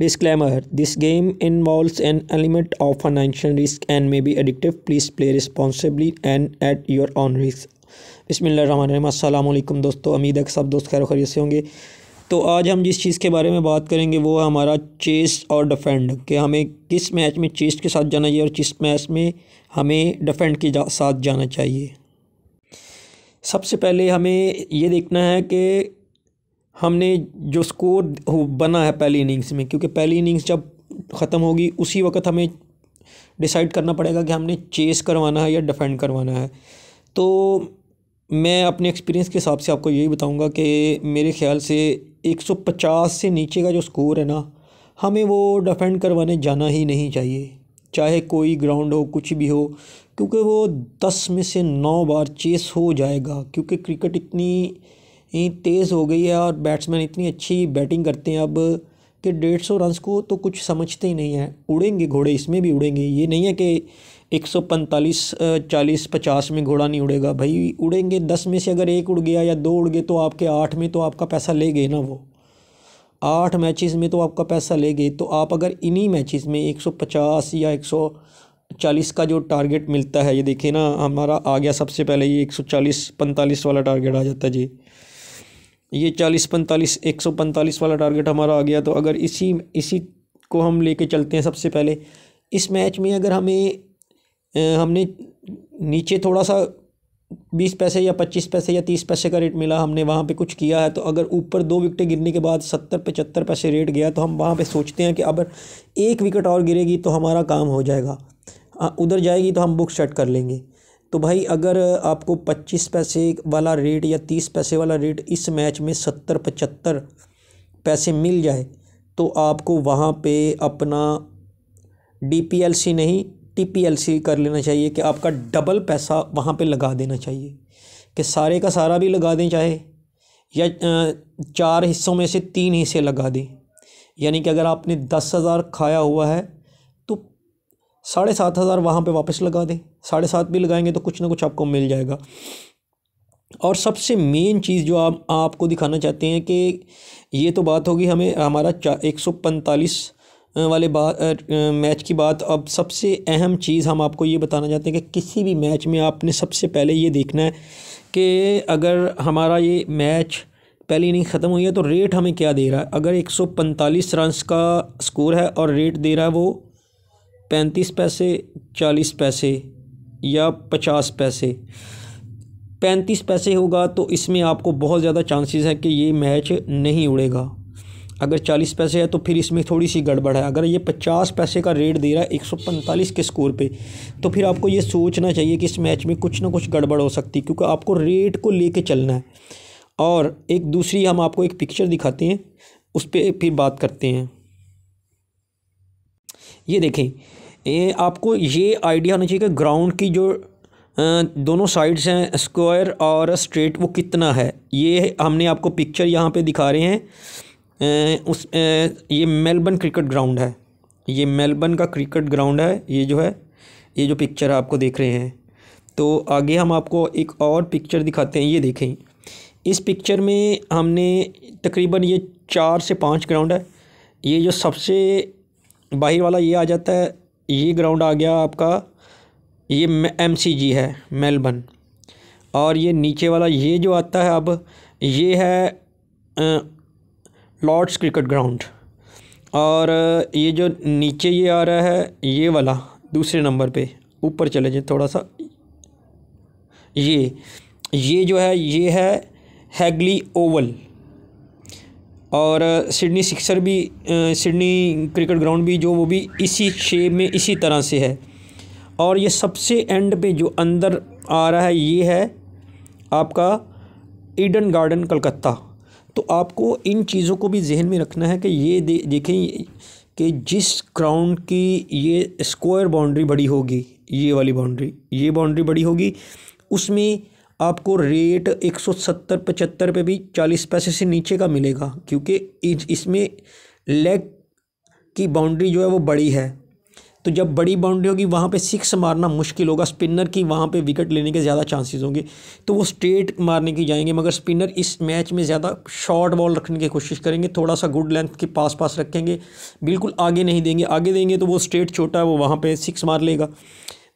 Disclaimer This game involves an element of financial risk and may be addictive. Please play responsibly and at your own risk. अल्लाम दोस्तों उम्मीद है कि सब दोस्त खैर खरीद से होंगे तो आज हम जिस चीज़ के बारे में बात करेंगे वो है हमारा चेस और डिफेंड कि हमें किस मैच में चेस के साथ जाना चाहिए और किस मैच में हमें डिफेंड के जा, साथ जाना चाहिए सबसे पहले हमें ये देखना है कि हमने जो स्कोर बना है पहली इनिंग्स में क्योंकि पहली इनिंग्स जब ख़त्म होगी उसी वक्त हमें डिसाइड करना पड़ेगा कि हमने चेस करवाना है या डिफेंड करवाना है तो मैं अपने एक्सपीरियंस के हिसाब से आपको यही बताऊंगा कि मेरे ख्याल से 150 से नीचे का जो स्कोर है ना हमें वो डिफेंड करवाने जाना ही नहीं चाहिए चाहे कोई ग्राउंड हो कुछ भी हो क्योंकि वो दस में से नौ बार चेस हो जाएगा क्योंकि क्रिकेट इतनी तेज़ हो गई है और बैट्समैन इतनी अच्छी बैटिंग करते हैं अब कि डेढ़ सौ रन को तो कुछ समझते ही नहीं है उड़ेंगे घोड़े इसमें भी उड़ेंगे ये नहीं है कि एक सौ पैंतालीस चालीस पचास में घोड़ा नहीं उड़ेगा भाई उड़ेंगे दस में से अगर एक उड़ गया या दो उड़ गए तो आपके आठ में तो आपका पैसा ले गए ना वो आठ मैचेस में तो आपका पैसा ले गए तो आप अगर इन्हीं मैचेस में एक सौ पचास या एक सौ चालीस का जो टारगेट मिलता है ये देखिए ना हमारा आ गया सबसे पहले ये एक सौ चालीस पैंतालीस वाला टारगेट आ जाता है जी ये चालीस पैंतालीस एक सौ पैंतालीस वाला टारगेट हमारा आ गया तो अगर इसी इसी को हम लेके चलते हैं सबसे पहले इस मैच में अगर हमें हमने नीचे थोड़ा सा बीस पैसे या पच्चीस पैसे या तीस पैसे का रेट मिला हमने वहाँ पे कुछ किया है तो अगर ऊपर दो विकटें गिरने के बाद सत्तर पचहत्तर पैसे रेट गया तो हम वहाँ पे सोचते हैं कि अगर एक विकेट और गिरेगी तो हमारा काम हो जाएगा उधर जाएगी तो हम बुक सेट कर लेंगे तो भाई अगर आपको पच्चीस पैसे वाला रेट या तीस पैसे वाला रेट इस मैच में सत्तर पचहत्तर पैसे मिल जाए तो आपको वहाँ पे अपना डीपीएलसी नहीं टीपीएलसी कर लेना चाहिए कि आपका डबल पैसा वहाँ पे लगा देना चाहिए कि सारे का सारा भी लगा दें चाहे या चार हिस्सों में से तीन हिस्से लगा दें यानी कि अगर आपने दस हज़ार खाया हुआ है साढ़े सात हज़ार वहाँ पर वापस लगा दें साढ़े सात भी लगाएंगे तो कुछ ना कुछ आपको मिल जाएगा और सबसे मेन चीज़ जो आप आपको दिखाना चाहते हैं कि ये तो बात होगी हमें हमारा चा एक सौ पैंतालीस वाले बात मैच की बात अब सबसे अहम चीज़ हम आपको ये बताना चाहते हैं कि किसी भी मैच में आपने सबसे पहले ये देखना है कि अगर हमारा ये मैच पहली इनिंग ख़त्म हुई है तो रेट हमें क्या दे रहा है अगर एक सौ पैंतालीस रन का स्कोर है और रेट दे रहा है वो पैंतीस पैसे चालीस पैसे या पचास पैसे पैंतीस पैसे होगा तो इसमें आपको बहुत ज़्यादा चांसेस है कि ये मैच नहीं उड़ेगा अगर चालीस पैसे है तो फिर इसमें थोड़ी सी गड़बड़ है अगर ये पचास पैसे का रेट दे रहा है एक सौ पैंतालीस के स्कोर पे तो फिर आपको ये सोचना चाहिए कि इस मैच में कुछ ना कुछ गड़बड़ हो सकती है क्योंकि आपको रेट को ले चलना है और एक दूसरी हम आपको एक पिक्चर दिखाते हैं उस पर फिर बात करते हैं ये देखें ये आपको ये आइडिया होना चाहिए कि ग्राउंड की जो दोनों साइड्स हैं स्क्वायर और स्ट्रेट वो कितना है ये हमने आपको पिक्चर यहाँ पे दिखा रहे हैं उस ये मेलबर्न क्रिकेट ग्राउंड है ये मेलबर्न का क्रिकेट ग्राउंड है ये जो है ये जो पिक्चर आपको देख रहे हैं तो आगे हम आपको एक और पिक्चर दिखाते हैं ये देखें इस पिक्चर में हमने तकरीबन ये चार से पाँच ग्राउंड है ये जो सबसे बाहर वाला ये आ जाता है ये ग्राउंड आ गया आपका ये एम सी जी है मेलबर्न और ये नीचे वाला ये जो आता है अब ये है लॉर्ड्स क्रिकेट ग्राउंड और ये जो नीचे ये आ रहा है ये वाला दूसरे नंबर पे ऊपर चले जाए थोड़ा सा ये ये जो है ये है हैगली ओवल और सिडनी सिक्सर भी सिडनी क्रिकेट ग्राउंड भी जो वो भी इसी शेप में इसी तरह से है और ये सबसे एंड पे जो अंदर आ रहा है ये है आपका ईडन गार्डन कलकत्ता तो आपको इन चीज़ों को भी जहन में रखना है कि ये दे, देखें कि जिस ग्राउंड की ये स्क्वायर बाउंड्री बड़ी होगी ये वाली बाउंड्री ये बाउंड्री बड़ी होगी उसमें आपको रेट एक सौ सत्तर पचहत्तर पे भी चालीस पैसे से नीचे का मिलेगा क्योंकि इसमें लेग की बाउंड्री जो है वो बड़ी है तो जब बड़ी बाउंड्री होगी वहाँ पे सिक्स मारना मुश्किल होगा स्पिनर की वहाँ पे विकेट लेने के ज़्यादा चांसेस होंगे तो वो स्ट्रेट मारने की जाएंगे मगर स्पिनर इस मैच में ज़्यादा शॉर्ट बॉल रखने की कोशिश करेंगे थोड़ा सा गुड लेंथ के पास पास रखेंगे बिल्कुल आगे नहीं देंगे आगे देंगे तो वो स्ट्रेट छोटा है वो वहाँ पर सिक्स मार लेगा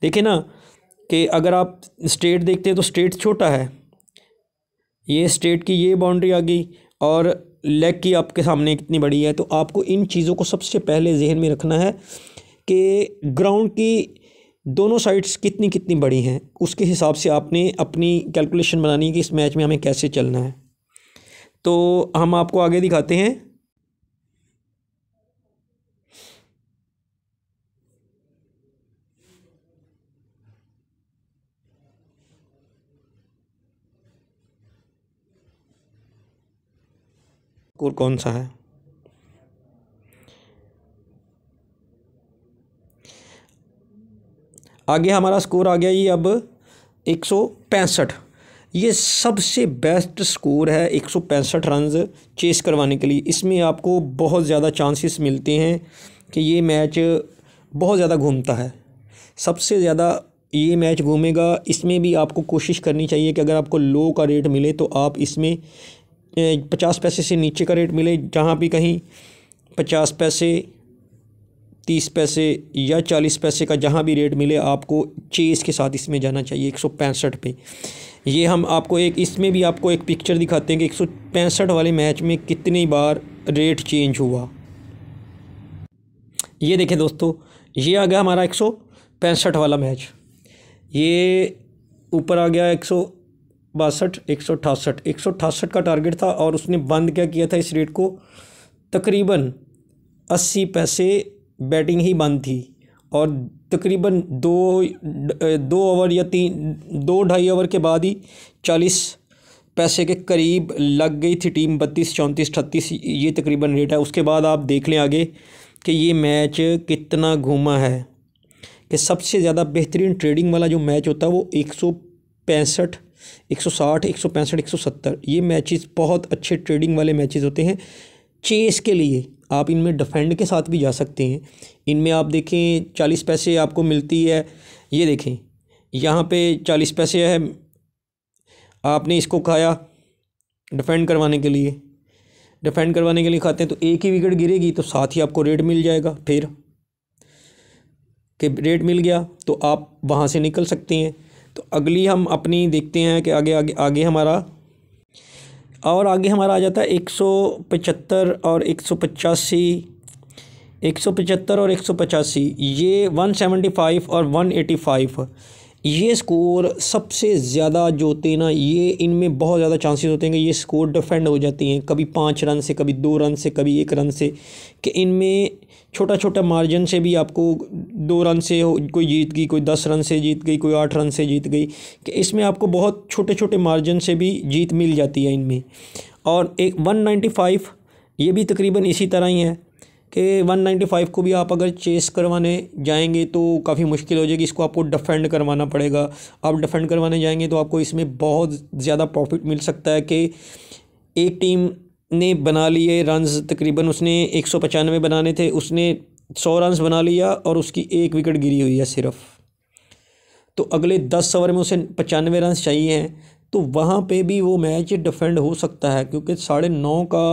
देखे ना कि अगर आप स्टेट देखते हैं तो स्टेट छोटा है ये स्टेट की ये बाउंड्री आ गई और लेग की आपके सामने कितनी बड़ी है तो आपको इन चीज़ों को सबसे पहले जहन में रखना है कि ग्राउंड की दोनों साइड्स कितनी कितनी बड़ी हैं उसके हिसाब से आपने अपनी कैलकुलेशन बनानी है कि इस मैच में हमें कैसे चलना है तो हम आपको आगे दिखाते हैं स्कोर कौन सा है आगे हमारा स्कोर आ गया ये अब एक सौ पैंसठ ये सबसे बेस्ट स्कोर है एक सौ पैंसठ रन चेस करवाने के लिए इसमें आपको बहुत ज़्यादा चांसेस मिलते हैं कि ये मैच बहुत ज़्यादा घूमता है सबसे ज़्यादा ये मैच घूमेगा इसमें भी आपको कोशिश करनी चाहिए कि अगर आपको लो का रेट मिले तो आप इसमें पचास पैसे से नीचे का रेट मिले जहाँ भी कहीं पचास पैसे तीस पैसे या चालीस पैसे का जहाँ भी रेट मिले आपको चेस के साथ इसमें जाना चाहिए एक सौ पैंसठ पे ये हम आपको एक इसमें भी आपको एक पिक्चर दिखाते हैं कि एक सौ पैंसठ वाले मैच में कितनी बार रेट चेंज हुआ ये देखें दोस्तों ये आ गया हमारा एक सौ पैंसठ वाला मैच ये ऊपर आ गया एक सौ बासठ एक सौ अठासठ एक सौ अठासठ का टारगेट था और उसने बंद क्या किया था इस रेट को तकरीबन अस्सी पैसे बैटिंग ही बंद थी और तकरीबन दो दो ओवर या तीन दो ढाई ओवर के बाद ही चालीस पैसे के करीब लग गई थी टीम बत्तीस चौंतीस अठतीस ये तकरीबन रेट है उसके बाद आप देख लें आगे कि ये मैच कितना घूमा है कि सबसे ज़्यादा बेहतरीन ट्रेडिंग वाला जो मैच होता है वो एक सौ पैंसठ 160, सौ सत्तर ये मैचेस बहुत अच्छे ट्रेडिंग वाले मैचेस होते हैं चेस के लिए आप इनमें डिफेंड के साथ भी जा सकते हैं इनमें आप देखें चालीस पैसे आपको मिलती है ये देखें यहाँ पे चालीस पैसे है आपने इसको खाया डिफेंड करवाने के लिए डिफेंड करवाने के लिए खाते हैं तो एक ही विकेट गिरेगी तो साथ ही आपको रेट मिल जाएगा फिर कि रेट मिल गया तो आप वहाँ से निकल सकते हैं तो अगली हम अपनी देखते हैं कि आगे आगे आगे हमारा और आगे हमारा आ जाता है एक सौ पचहत्तर और एक सौ पचासी एक सौ पचहत्तर और एक सौ पचासी ये वन सेवेंटी फाइव और वन एटी फाइव ये स्कोर सबसे ज़्यादा जो होते हैं ना ये इनमें बहुत ज़्यादा चांसेस होते हैं कि ये स्कोर डिफेंड हो जाती हैं कभी पाँच रन से कभी दो रन से कभी एक रन से कि इनमें छोटा छोटा मार्जिन से भी आपको दो रन से कोई जीत गई कोई दस रन से जीत गई कोई आठ रन से जीत गई कि इसमें आपको बहुत छोटे छोटे मार्जिन से भी जीत मिल जाती है इनमें और एक वन नाइन्टी ये भी तकरीबन इसी तरह ही है कि 195 को भी आप अगर चेस करवाने जाएंगे तो काफ़ी मुश्किल हो जाएगी इसको आपको डिफेंड करवाना पड़ेगा आप डिफेंड करवाने जाएंगे तो आपको इसमें बहुत ज़्यादा प्रॉफिट मिल सकता है कि एक टीम ने बना लिए रन्स तकरीबन उसने एक सौ पचानवे बनाने थे उसने सौ रन्स बना लिया और उसकी एक विकेट गिरी हुई है सिर्फ तो अगले दस ओवर में उसे पचानवे रन चाहिए हैं तो वहाँ पे भी वो मैच डिफेंड हो सकता है क्योंकि साढ़े नौ का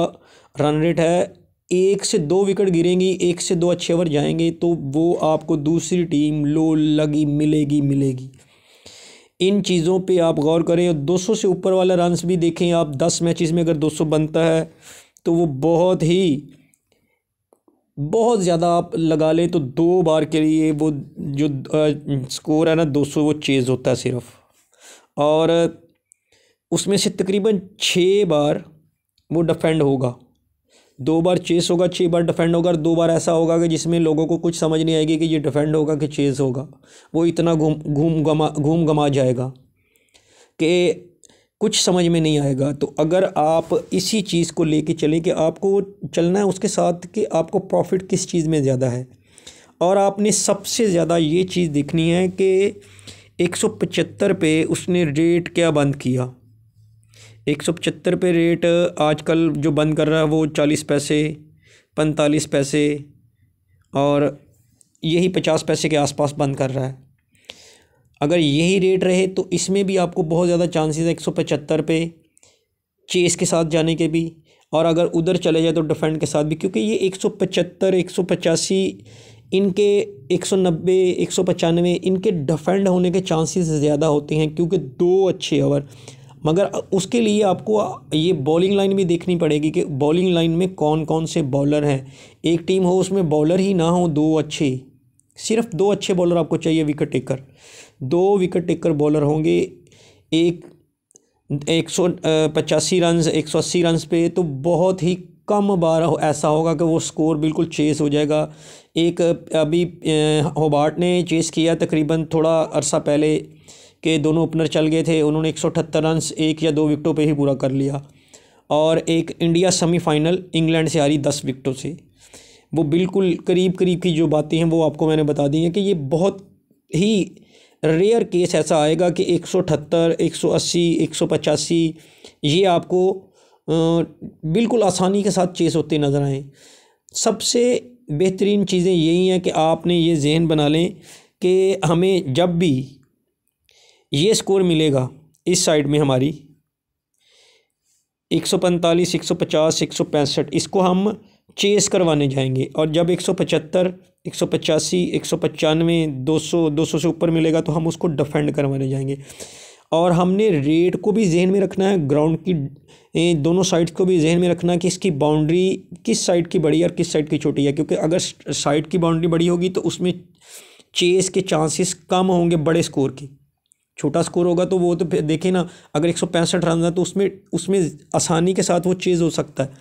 रन रेट है एक से दो विकेट गिरेंगी एक से दो अच्छे ओवर जाएंगे तो वो आपको दूसरी टीम लो लगी मिलेगी मिलेगी इन चीज़ों पे आप गौर करें और 200 से ऊपर वाला रन्स भी देखें आप 10 मैचेस में अगर 200 बनता है तो वो बहुत ही बहुत ज़्यादा आप लगा लें तो दो बार के लिए वो जो आ, स्कोर है ना 200 वो चेज़ होता है सिर्फ और उसमें से तकरीबन छः बार वो डिफेंड होगा दो बार चेस होगा छः बार डिफेंड होगा दो बार ऐसा होगा कि जिसमें लोगों को कुछ समझ नहीं आएगी कि ये डिफेंड होगा कि चेस होगा वो इतना घूम घूम गमा घूम गमा जाएगा कि कुछ समझ में नहीं आएगा तो अगर आप इसी चीज़ को लेके चलें कि आपको चलना है उसके साथ कि आपको प्रॉफिट किस चीज़ में ज़्यादा है और आपने सबसे ज़्यादा ये चीज़ देखनी है कि एक पे उसने रेट क्या बंद किया एक सौ पचहत्तर पे रेट आजकल जो बंद कर रहा है वो चालीस पैसे पैंतालीस पैसे और यही पचास पैसे के आसपास बंद कर रहा है अगर यही रेट रहे तो इसमें भी आपको बहुत ज़्यादा चांसेस है एक सौ पचहत्तर पे चेस के साथ जाने के भी और अगर उधर चले जाए तो डिफेंड के साथ भी क्योंकि ये एक सौ पचहत्तर एक सौ पचासी इनके एक सौ नब्बे एक सौ पचानवे इनके डिफेंड होने के चांसेस ज़्यादा होते हैं क्योंकि दो अच्छे ओवर मगर उसके लिए आपको ये बॉलिंग लाइन भी देखनी पड़ेगी कि बॉलिंग लाइन में कौन कौन से बॉलर हैं एक टीम हो उसमें बॉलर ही ना हो दो अच्छे सिर्फ दो अच्छे बॉलर आपको चाहिए विकेट टेकर दो विकेट टेकर बॉलर होंगे एक एक सौ पचासी रन एक सौ अस्सी रन पे तो बहुत ही कम बार ऐसा होगा कि वो स्कोर बिल्कुल चेस हो जाएगा एक अभी होबार्ट ने चेस किया तकरीबन थोड़ा अरसा पहले के दोनों ओपनर चल गए थे उन्होंने एक सौ रन एक या दो विकटों पर ही पूरा कर लिया और एक इंडिया सेमीफाइनल इंग्लैंड से आ रही दस विकटों से वो बिल्कुल करीब करीब की जो बातें हैं वो आपको मैंने बता दी हैं कि ये बहुत ही रेयर केस ऐसा आएगा कि एक सौ अठहत्तर एक सौ अस्सी एक सौ पचासी ये आपको बिल्कुल आसानी के साथ चेस होते नज़र आए सबसे बेहतरीन चीज़ें यही हैं कि आपने ये जहन बना लें कि हमें जब भी ये स्कोर मिलेगा इस साइड में हमारी एक सौ पैंतालीस एक सौ पचास एक सौ पैंसठ इसको हम चेस करवाने जाएंगे और जब एक सौ पचहत्तर एक सौ पचासी एक सौ पचानवे दो सौ दो सौ से ऊपर मिलेगा तो हम उसको डिफेंड करवाने जाएंगे और हमने रेट को भी जहन में रखना है ग्राउंड की दोनों साइड्स को भी जहन में रखना कि इसकी बाउंड्री किस साइड की बड़ी है और किस साइड की छोटी है क्योंकि अगर साइड की बाउंड्री बड़ी होगी तो उसमें चेस के चांसेस कम होंगे बड़े स्कोर की छोटा स्कोर होगा तो वो तो देखे ना अगर एक सौ पैंसठ रन है तो उसमें उसमें आसानी के साथ वो चेज़ हो सकता है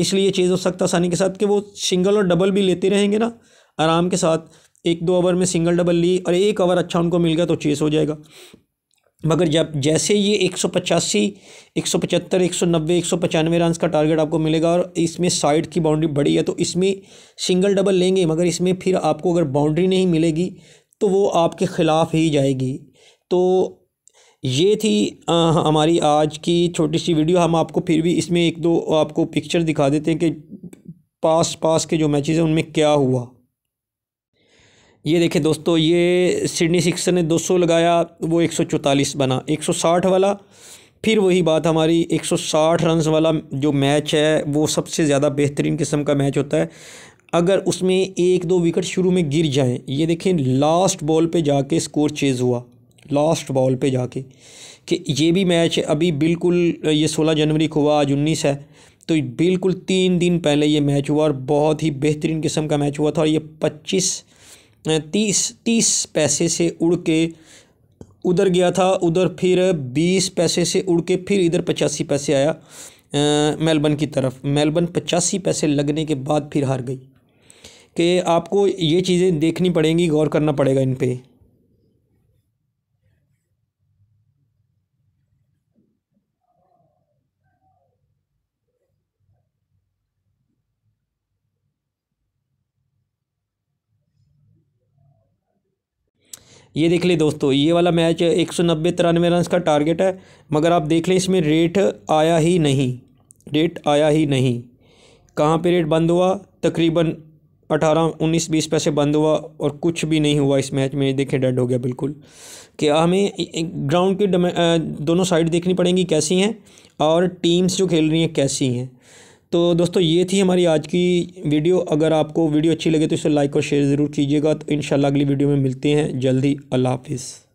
इसलिए चेज़ हो सकता है आसानी के साथ कि वो सिंगल और डबल भी लेते रहेंगे ना आराम के साथ एक दो ओवर में सिंगल डबल ली और एक ओवर अच्छा उनको मिल गया तो चेस हो जाएगा मगर जब जैसे ये एक सौ पचासी एक सौ पचहत्तर एक सौ नब्बे एक सौ पचानवे रन का टारगेट आपको मिलेगा और इसमें साइड की बाउंड्री बड़ी है तो इसमें सिंगल डबल लेंगे मगर इसमें फिर आपको अगर बाउंड्री नहीं मिलेगी तो वो आपके ख़िलाफ़ ही जाएगी तो ये थी आ, हमारी आज की छोटी सी वीडियो हम आपको फिर भी इसमें एक दो आपको पिक्चर दिखा देते हैं कि पास पास के जो मैचेस हैं उनमें क्या हुआ ये देखें दोस्तों ये सिडनी सिक्सर ने 200 लगाया वो 144 बना 160 वाला फिर वही बात हमारी 160 रन्स वाला जो मैच है वो सबसे ज़्यादा बेहतरीन किस्म का मैच होता है अगर उसमें एक दो विकेट शुरू में गिर जाएँ ये देखें लास्ट बॉल पर जाके स्कोर चेज़ हुआ लास्ट बॉल पे जाके कि ये भी मैच अभी बिल्कुल ये सोलह जनवरी को हुआ आज उन्नीस है तो बिल्कुल तीन दिन पहले ये मैच हुआ और बहुत ही बेहतरीन किस्म का मैच हुआ था और ये पच्चीस तीस तीस पैसे से उड़ के उधर गया था उधर फिर बीस पैसे से उड़ के फिर इधर पचासी पैसे आया मेलबर्न की तरफ मेलबर्न पचासी पैसे लगने के बाद फिर हार गई कि आपको ये चीज़ें देखनी पड़ेंगी गौर करना पड़ेगा इन पर ये देख ले दोस्तों ये वाला मैच एक सौ नब्बे तिरानवे रन का टारगेट है मगर आप देख लें इसमें रेट आया ही नहीं रेट आया ही नहीं कहाँ पे रेट बंद हुआ तकरीबन अठारह उन्नीस बीस पैसे बंद हुआ और कुछ भी नहीं हुआ इस मैच में देखें डेड हो गया बिल्कुल कि हमें ग्राउंड के दोनों साइड देखनी पड़ेंगी कैसी हैं और टीम्स जो खेल रही हैं कैसी हैं तो दोस्तों ये थी हमारी आज की वीडियो अगर आपको वीडियो अच्छी लगे तो इसे लाइक और शेयर ज़रूर कीजिएगा तो इन अगली वीडियो में मिलते हैं जल्दी अल्लाह हाफिज़